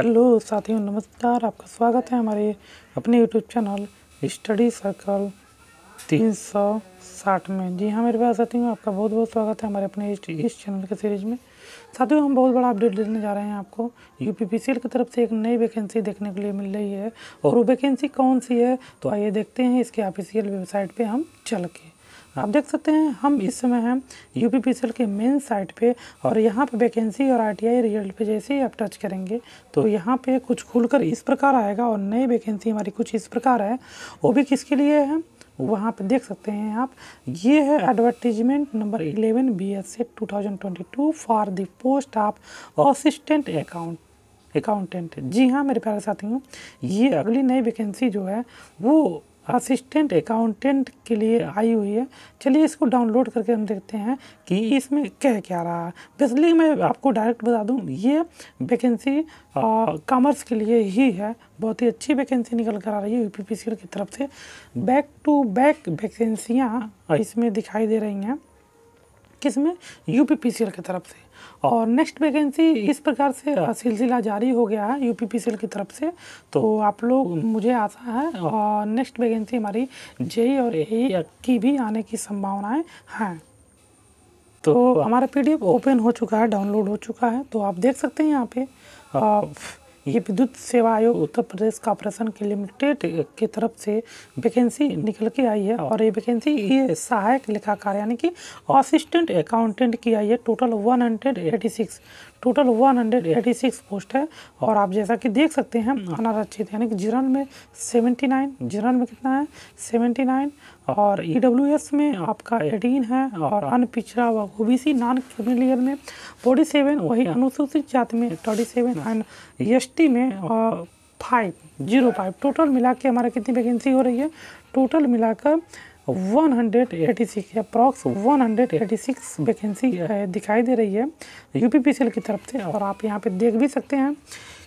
Hello साथियों नमस्कार आपका स्वागत है हमारे अपने यूट्यूब चैनल स्टडी सर्कल तीन सौ साठ में जी हाँ मेरे पास साथियों आपका बहुत बहुत स्वागत है हमारे अपने इस चैनल के सीरीज में साथियों हम बहुत बड़ा अपडेट देने जा रहे हैं आपको यू पी की तरफ से एक नई वैकेंसी देखने के लिए मिल रही है और वो वैकेंसी कौन सी है तो आइए देखते हैं इसके ऑफिशियल वेबसाइट पर हम चल के आप देख सकते हैं हम इस समय हैं यू पी के मेन साइट पे और यहाँ पे वैकेंसी और आर टी आई रिजल्ट पर जैसे ही आप टच करेंगे तो यहाँ पे कुछ खुलकर इस प्रकार आएगा और नई वैकेंसी हमारी कुछ इस प्रकार है वो भी किसके लिए है वहाँ पे देख सकते हैं आप ये है advertisement number eleven B S A two thousand twenty two for the post of assistant account accountant जी हाँ मेरे प्यारे साथियों ये अगली नई वैकेंसी जो है वो असिस्टेंट अकाउंटेंट के लिए आई हुई है चलिए इसको डाउनलोड करके हम देखते हैं कि इसमें कह क्या रहा है बेसिकली मैं आपको डायरेक्ट बता दूं ये वैकेंसी कॉमर्स हाँ। के लिए ही है बहुत ही अच्छी वैकेंसी निकल कर आ रही है यू की तरफ से बैक टू बैक वैकेंसियाँ इसमें दिखाई दे रही हैं किस में यू की तरफ से और नेक्स्ट वैकेंसी इस प्रकार से सिलसिला जारी हो गया है यू की तरफ से तो, तो आप लोग मुझे आशा है हाँ। और नेक्स्ट वैकेंसी हमारी जेई और ए की भी आने की संभावनाएं हैं तो, तो हाँ। हमारा पीडीएफ ओपन हो चुका है डाउनलोड हो चुका है तो आप देख सकते हैं यहाँ पे हाँ। ये विद्युत सेवा आयोग उत्तर प्रदेश कॉर्पोरेशन के लिमिटेड के तरफ से वैकेंसी निकल के आई है और ये वैकेंसी ये सहायक लेखाकार यानी कि असिस्टेंट अकाउंटेंट की आई है total one hundred eighty six total 186 post है और आप जैसा कि देख सकते हैं हाँ। अनारक्षित यानी कि जनरल में 79 जनरल में कितना है 79 हाँ। और ई e में हाँ। आपका 18 है और अन पिछड़ा व ओ बी नॉन क्रिमिलियर में 47 वही अनुसूचित जाति में 37 एंड एस में फाइव जीरो फाइव टोटल मिला के हमारा कितनी वैकेंसी हो रही है टोटल मिलाकर 186 या अप्रॉक्स 186 वैकेंसी दिखाई दे रही है यूपीपीसीएल की तरफ से और आप यहाँ पे देख भी सकते हैं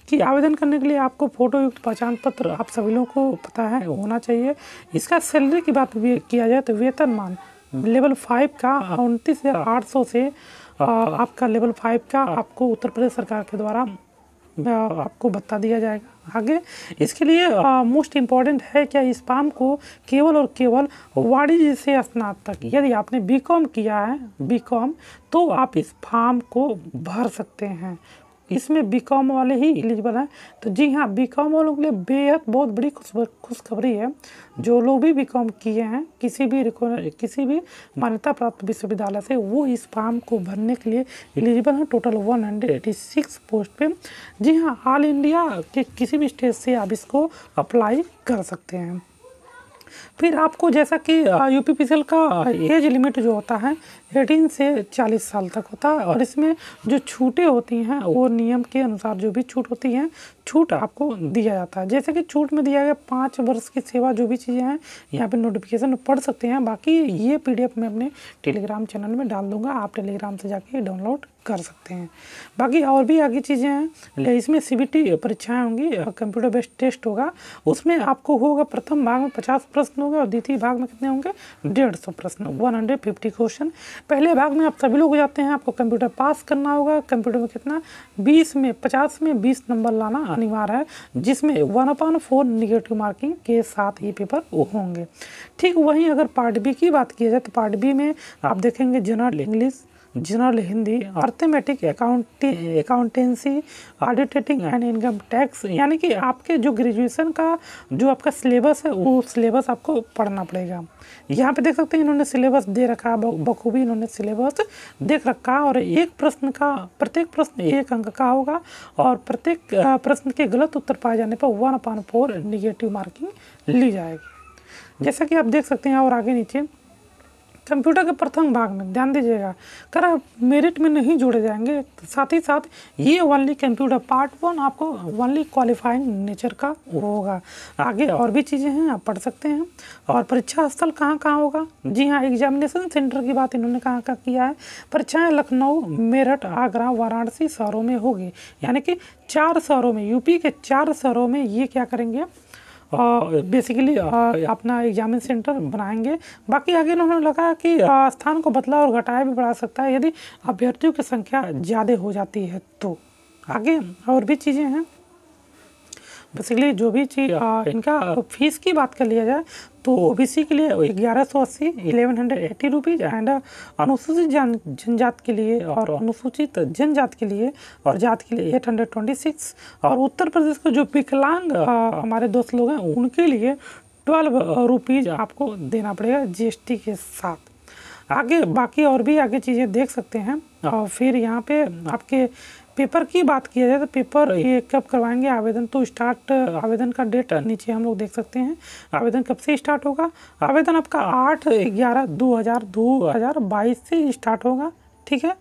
कि आवेदन करने के लिए आपको फोटो युक्त पहचान पत्र आप सभी लोगों को पता है oh. होना चाहिए इसका सैलरी की बात भी किया जाए तो वेतनमान लेवल फाइव का ah. उनतीस से ah. आपका लेवल फाइव का ah. आपको उत्तर प्रदेश सरकार के द्वारा आपको बता दिया जाएगा आगे इसके लिए मोस्ट इम्पॉर्टेंट है क्या इस फार्म को केवल और केवल वाणिज्य से स्नातक यदि आपने बीकॉम किया है बीकॉम तो आप इस फार्म को भर सकते हैं इसमें बी कॉम वाले ही एलिजिबल हैं तो जी हाँ बी कॉम वालों के लिए बेहद बहुत बड़ी खुश खुशखबरी है जो लोग भी बी कॉम किए हैं किसी भी किसी भी मान्यता प्राप्त विश्वविद्यालय से वो इस फार्म को भरने के लिए एलिजिबल हैं total one hundred eighty six post पे जी हाँ ऑल इंडिया के किसी भी स्टेट से आप इसको अप्लाई कर सकते हैं फिर आपको जैसा कि यू uh, का एज uh, लिमिट हाँ, जो होता है एटीन से चालीस साल तक होता है और इसमें जो छूटें होती हैं वो नियम के अनुसार जो भी छूट होती हैं छूट आपको दिया जाता है जैसे कि छूट में दिया गया पाँच वर्ष की सेवा जो भी चीज़ें हैं यहाँ पे नोटिफिकेशन पढ़ सकते हैं बाकी ये पीडीएफ मैं अपने टेलीग्राम चैनल में डाल दूँगा आप टेलीग्राम से जाके डाउनलोड कर सकते हैं बाकी और भी आगे चीज़ें हैं हम्म। इसमें सी परीक्षाएं होंगी कंप्यूटर बेस्ड टेस्ट होगा उसमें आपको होगा प्रथम भाग में पचास प्रश्न होंगे और द्वितीय भाग में कितने होंगे डेढ़ सौ प्रश्न वन हंड्रेड फिफ्टी क्वेश्चन पहले भाग में आप सभी लोग जाते हैं आपको कंप्यूटर पास करना होगा कंप्यूटर में कितना बीस में पचास में बीस नंबर लाना अनिवार्य है जिसमें one upon four negative marking के साथ ये पेपर होंगे ठीक वहीं अगर पार्ट बी की बात की जाए तो पार्ट बी में आप देखेंगे general English general Hindi arithmetic accountancy auditing and income tax यानी कि आपके जो ग्रेजुएशन का जो आपका सिलेबस है वो सिलेबस आपको पढ़ना पड़ेगा यहाँ पे देख सकते हैं इन्होंने सिलेबस दे रखा बखूबी इन्होंने सिलेबस देख रखा और एक प्रश्न का प्रत्येक प्रश्न एक अंक का होगा और प्रत्येक प्रश्न के गलत उत्तर पाए जाने पर one upon four negative marking ली जाएगी जैसा कि आप देख सकते हैं और आगे नीचे कंप्यूटर के प्रथम भाग में ध्यान दीजिएगा कर मेरिट में नहीं जुड़े जाएंगे साथ ही साथ ये ओनली कंप्यूटर पार्ट वन आपको ओनली क्वालिफाइंग नेचर का होगा अच्छा। आगे और भी चीज़ें हैं आप पढ़ सकते हैं और परीक्षा स्थल कहाँ कहाँ होगा जी हाँ एग्जामिनेशन सेंटर की बात इन्होंने कहाँ कहाँ किया है परीक्षाएँ लखनऊ मेरठ आगरा वाराणसी शहरों में होगी यानी कि चार शहरों में यूपी के चार शहरों में ये क्या करेंगे बेसिकली अपना एग्जामिन सेंटर बनाएंगे बाकी आगे उन्होंने लगा कि स्थान को बदला और घटाया भी बढ़ा सकता है यदि अभ्यर्थियों की संख्या ज़्यादा हो जाती है तो आगे और भी चीज़ें हैं बेसिकली जो भी चीज़ इनका फीस uh, की बात कर लिया जाए तो ओबीसी oh. के लिए ग्यारह सौ अस्सी eleven hundred eighty rupees and अनुसूचित जनजात के लिए और अनुसूचित जनजात के लिए और जात के लिए एट हंड्रेड ट्वेंटी सिक्स और उत्तर प्रदेश के जो विकलांग uh. Uh. हमारे दोस्त लोग हैं उनके लिए ट्वेल्व रुपीज़ आपको देना पड़ेगा जीएसटी के साथ आगे बाकी और भी आगे चीज़ें देख सकते हैं और फिर यहाँ पे आपके पेपर की बात किया जाए तो पेपर ये कब करवाएंगे आवेदन तो स्टार्ट हाँ। आवेदन का डेट हाँ। नीचे हम लोग देख सकते हैं हाँ। आवेदन कब से स्टार्ट होगा आवेदन आपका आठ ग्यारह दो हज़ार दो हज़ार बाईस से स्टार्ट होगा ठीक है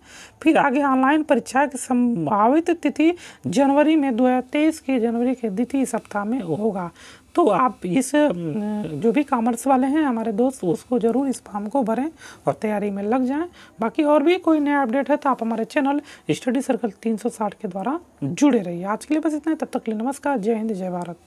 फिर आगे ऑनलाइन परीक्षा की संभावित तिथि जनवरी में दो हज़ार तेईस के जनवरी के द्वितीय सप्ताह में होगा तो आप इस जो भी कॉमर्स वाले हैं हमारे दोस्त उसको ज़रूर इस फॉर्म को भरें और तैयारी में लग जाएं बाकी और भी कोई नया अपडेट है तो आप हमारे चैनल स्टडी सर्कल 360 के द्वारा जुड़े रहिए आज के लिए बस इतना है तब तक के लिए नमस्कार जय हिंद जय भारत